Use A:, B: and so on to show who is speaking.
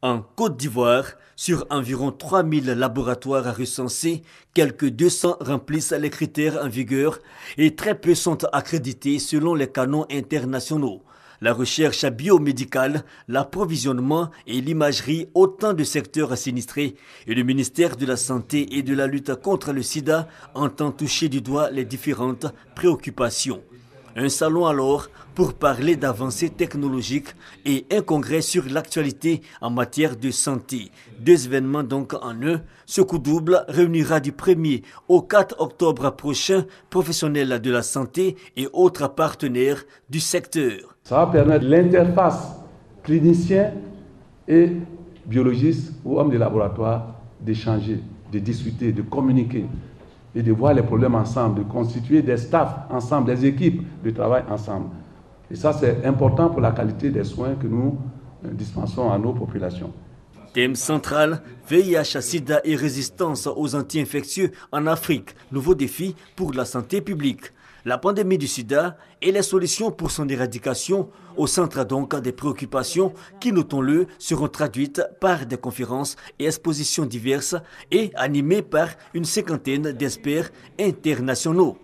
A: En Côte d'Ivoire, sur environ 3000 laboratoires à recenser, quelques 200 remplissent les critères en vigueur et très peu sont accrédités selon les canons internationaux. La recherche biomédicale, l'approvisionnement et l'imagerie, autant de secteurs sinistrés, et le ministère de la Santé et de la lutte contre le sida entend toucher du doigt les différentes préoccupations un salon alors pour parler d'avancées technologiques et un congrès sur l'actualité en matière de santé. Deux événements donc en un. Ce coup double réunira du 1er au 4 octobre prochain professionnels de la santé et autres partenaires du secteur.
B: Ça va permettre l'interface clinicien et biologiste ou homme de laboratoire d'échanger, de discuter, de communiquer et de voir les problèmes ensemble, de constituer des staffs ensemble, des équipes de travail ensemble. Et ça, c'est important pour la qualité des soins que nous euh, dispensons à
A: nos populations. Thème central, VIH, sida et résistance aux anti-infectieux en Afrique. Nouveau défi pour la santé publique. La pandémie du sida et les solutions pour son éradication au centre donc des préoccupations qui, notons-le, seront traduites par des conférences et expositions diverses et animées par une cinquantaine d'experts internationaux.